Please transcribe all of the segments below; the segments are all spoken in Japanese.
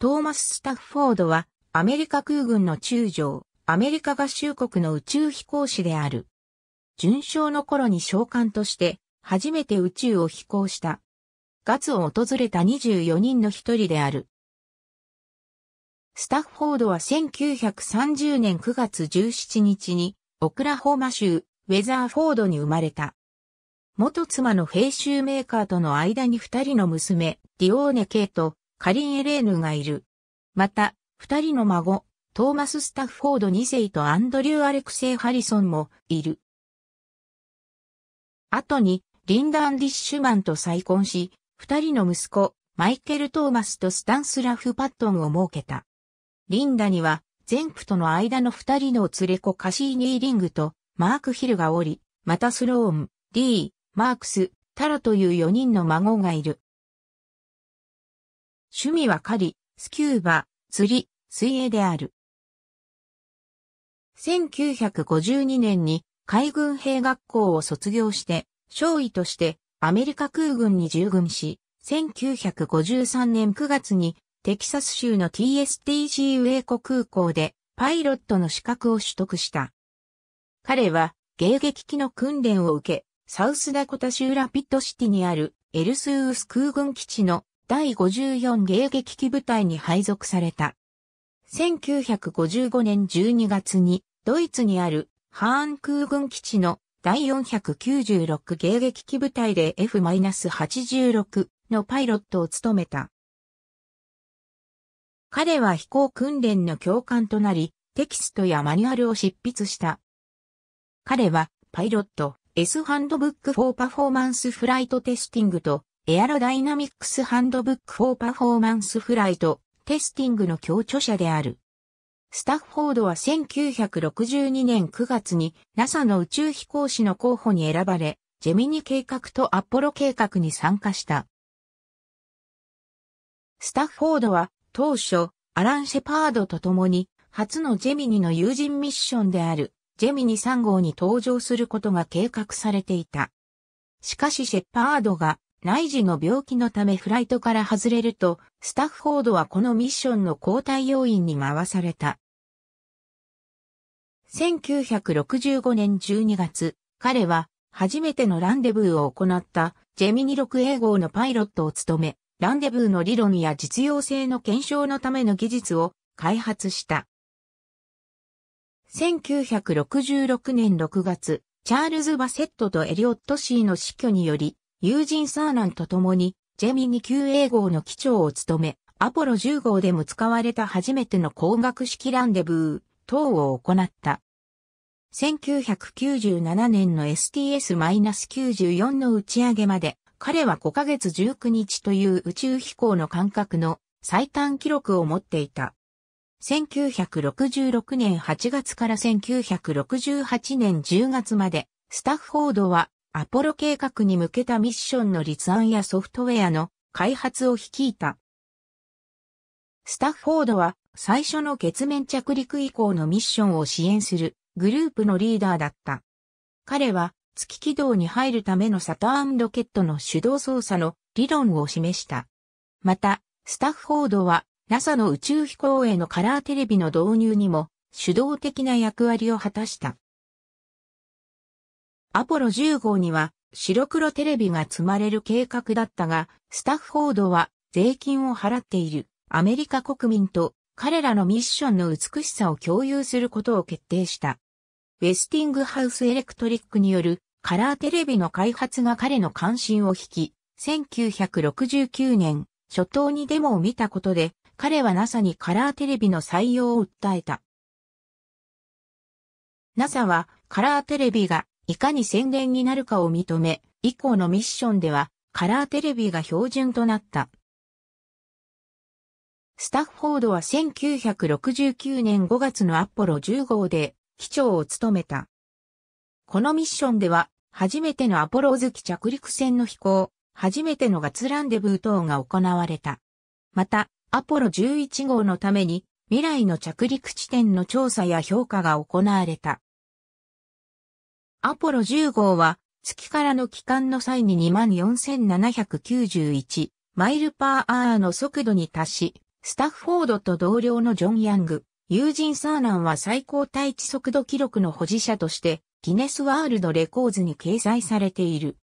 トーマス・スタッフォードは、アメリカ空軍の中将、アメリカ合衆国の宇宙飛行士である。準将の頃に召喚として、初めて宇宙を飛行した。ガツを訪れた24人の一人である。スタッフォードは1930年9月17日に、オクラホーマ州、ウェザーフォードに生まれた。元妻のフェイシューメーカーとの間に二人の娘、ディオーネ・ケイと、カリン・エレーヌがいる。また、二人の孫、トーマス・スタッフフォード2世とアンドリュー・アレクセイ・ハリソンもいる。後に、リンダ・アンディッシュマンと再婚し、二人の息子、マイケル・トーマスとスタンスラフ・パットンを設けた。リンダには、前夫との間の二人の連れ子カシーニー・リングとマーク・ヒルがおり、またスローン、リー、マークス、タラという四人の孫がいる。趣味は狩り、スキューバ、釣り、水泳である。1952年に海軍兵学校を卒業して、少尉としてアメリカ空軍に従軍し、1953年9月にテキサス州の t s t g ウェイコ空港でパイロットの資格を取得した。彼は迎撃機の訓練を受け、サウスダコタ州ラピッドシティにあるエルスウース空軍基地の第54迎撃機部隊に配属された。1955年12月にドイツにあるハーン空軍基地の第496迎撃機部隊で F-86 のパイロットを務めた。彼は飛行訓練の教官となり、テキストやマニュアルを執筆した。彼はパイロット S ハンドブックフォーパフォーマンスフライトテスティングとエアロダイナミックスハンドブックフォーパフォーマンスフライト、テスティングの共著者である。スタッフォードは1962年9月に NASA の宇宙飛行士の候補に選ばれ、ジェミニ計画とアポロ計画に参加した。スタッフォードは当初、アラン・シェパードと共に、初のジェミニの友人ミッションである、ジェミニ3号に登場することが計画されていた。しかしシェパードが内耳の病気のためフライトから外れると、スタッフォードはこのミッションの交代要員に回された。1965年12月、彼は初めてのランデブーを行ったジェミニ6 a 号のパイロットを務め、ランデブーの理論や実用性の検証のための技術を開発した。1966年6月、チャールズ・バセットとエリオット・シーの死去により、友人サーランと共に、ジェミニ級 A 号の機長を務め、アポロ10号でも使われた初めての光学式ランデブー等を行った。1997年の STS-94 の打ち上げまで、彼は5ヶ月19日という宇宙飛行の間隔の最短記録を持っていた。1966年8月から1968年10月まで、スタッフォードはアポロ計画に向けたミッションの立案やソフトウェアの開発を率いた。スタッフォードは最初の月面着陸以降のミッションを支援するグループのリーダーだった。彼は月軌道に入るためのサターンロケットの手動操作の理論を示した。また、スタッフォードは NASA の宇宙飛行へのカラーテレビの導入にも主導的な役割を果たした。アポロ10号には白黒テレビが積まれる計画だったが、スタッフォードは税金を払っているアメリカ国民と彼らのミッションの美しさを共有することを決定した。ウェスティングハウスエレクトリックによるカラーテレビの開発が彼の関心を引き、1969年初頭にデモを見たことで、彼は NASA にカラーテレビの採用を訴えた。NASA はカラーテレビがいかに宣伝になるかを認め、以降のミッションでは、カラーテレビが標準となった。スタッフォードは1969年5月のアポロ10号で、機長を務めた。このミッションでは、初めてのアポロ月着陸船の飛行、初めてのガツランデブー等が行われた。また、アポロ11号のために、未来の着陸地点の調査や評価が行われた。アポロ10号は月からの帰還の際に24,791マイルパーアーの速度に達し、スタッフォードと同僚のジョン・ヤング、友人サーランは最高対地速度記録の保持者として、ギネスワールドレコーズに掲載されている。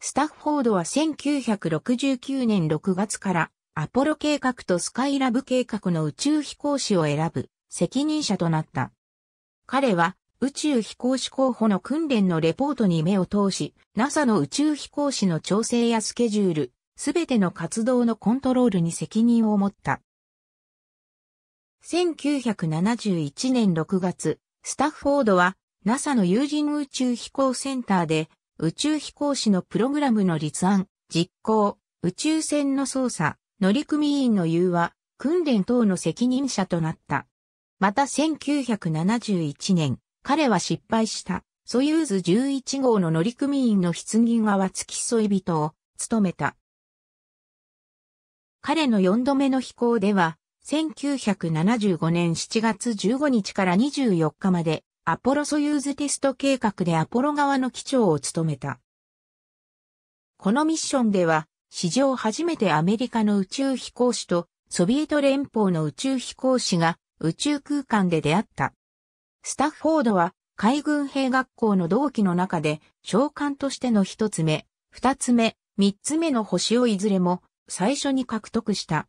スタッフォードは1969年6月からアポロ計画とスカイラブ計画の宇宙飛行士を選ぶ責任者となった。彼は宇宙飛行士候補の訓練のレポートに目を通し、NASA の宇宙飛行士の調整やスケジュール、すべての活動のコントロールに責任を持った。1971年6月、スタッフォードは NASA の有人宇宙飛行センターで宇宙飛行士のプログラムの立案、実行、宇宙船の操作、乗組員の融和、訓練等の責任者となった。また1971年、彼は失敗した。ソユーズ11号の乗組員の棺側付き添い人を務めた。彼の4度目の飛行では、1975年7月15日から24日まで、アポロソユーズテスト計画でアポロ側の機長を務めた。このミッションでは、史上初めてアメリカの宇宙飛行士とソビエト連邦の宇宙飛行士が宇宙空間で出会った。スタッフォードは海軍兵学校の同期の中で召喚としての一つ目、二つ目、三つ目の星をいずれも最初に獲得した。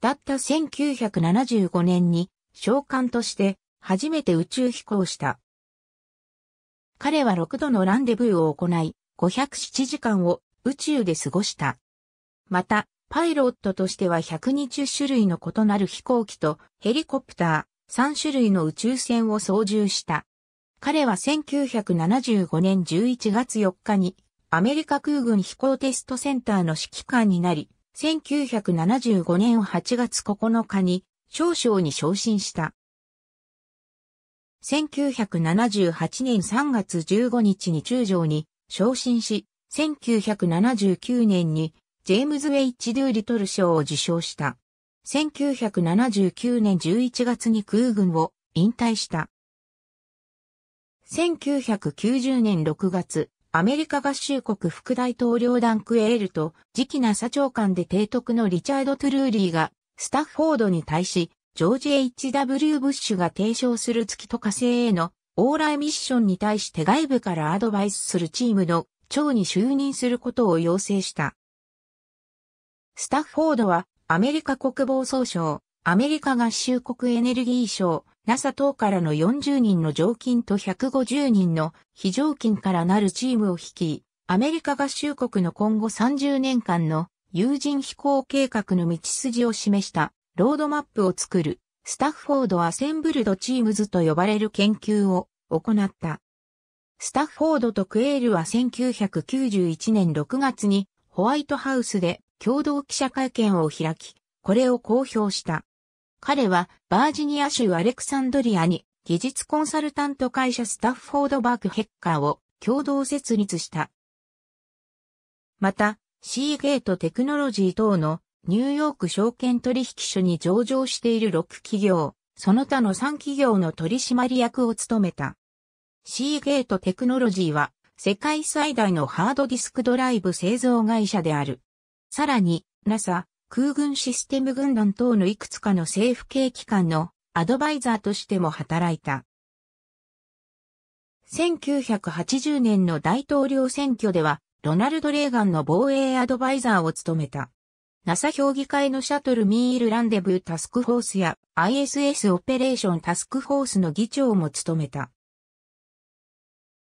だった1975年に召喚として初めて宇宙飛行した。彼は6度のランデブーを行い、507時間を宇宙で過ごした。また、パイロットとしては120種類の異なる飛行機とヘリコプター、3種類の宇宙船を操縦した。彼は1975年11月4日にアメリカ空軍飛行テストセンターの指揮官になり、1975年8月9日に少将に昇進した。1978年3月15日に中将に昇進し、1979年にジェームズ・ウェイ・チ・ドゥリトル賞を受賞した。1979年11月に空軍を引退した。1990年6月、アメリカ合衆国副大統領団クエールと次期な。a 長官で提督のリチャード・トゥルーリーがスタッフォードに対し、ジョージ・ H.W. ブッシュが提唱する月と火星への往来ミッションに対して外部からアドバイスするチームの長に就任することを要請した。スタッフォードはアメリカ国防総省、アメリカ合衆国エネルギー省、NASA 等からの40人の常勤と150人の非常勤からなるチームを率い、アメリカ合衆国の今後30年間の有人飛行計画の道筋を示したロードマップを作るスタッフォード・アセンブルド・チームズと呼ばれる研究を行った。スタッフォードとクエールは1991年6月にホワイトハウスで共同記者会見を開き、これを公表した。彼はバージニア州アレクサンドリアに技術コンサルタント会社スタッフォードバークヘッカーを共同設立した。また、シーゲートテクノロジー等のニューヨーク証券取引所に上場している6企業、その他の3企業の取締役を務めた。シーゲートテクノロジーは世界最大のハードディスクドライブ製造会社である。さらに、NASA、空軍システム軍団等のいくつかの政府系機関のアドバイザーとしても働いた。1980年の大統領選挙では、ロナルド・レーガンの防衛アドバイザーを務めた。NASA 評議会のシャトルミール・ランデブータスクフォースや ISS オペレーションタスクフォースの議長も務めた。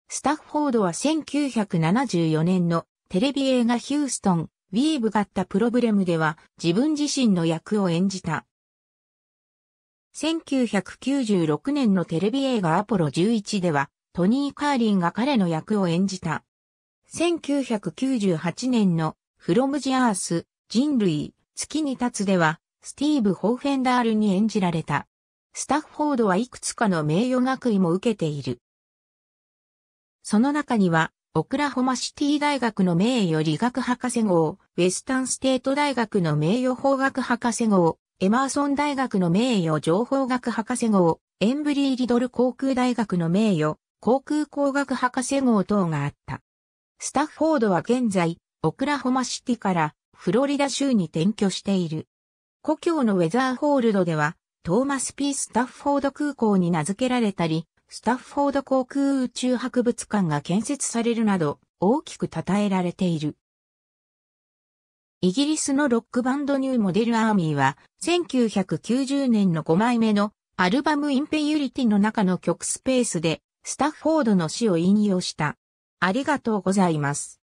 スタッフォードは1974年のテレビ映画ヒューストン We ーブが e Got a p r では自分自身の役を演じた。1996年のテレビ映画アポロ11ではトニー・カーリンが彼の役を演じた。1998年のフロムジアース、人類、月に立つではスティーブ・ホーフェンダールに演じられた。スタッフォードはいくつかの名誉学位も受けている。その中には、オクラホマシティ大学の名誉理学博士号、ウェスタンステート大学の名誉法学博士号、エマーソン大学の名誉情報学博士号、エンブリー・リドル航空大学の名誉、航空工学博士号等があった。スタッフォードは現在、オクラホマシティからフロリダ州に転居している。故郷のウェザーホールドでは、トーマス・ピー・スタッフォード空港に名付けられたり、スタッフォード航空宇宙博物館が建設されるなど、大きく称えられている。イギリスのロックバンドニューモデルアーミーは、1990年の5枚目のアルバムインペユリティの中の曲スペースで、スタッフォードの詩を引用した。ありがとうございます。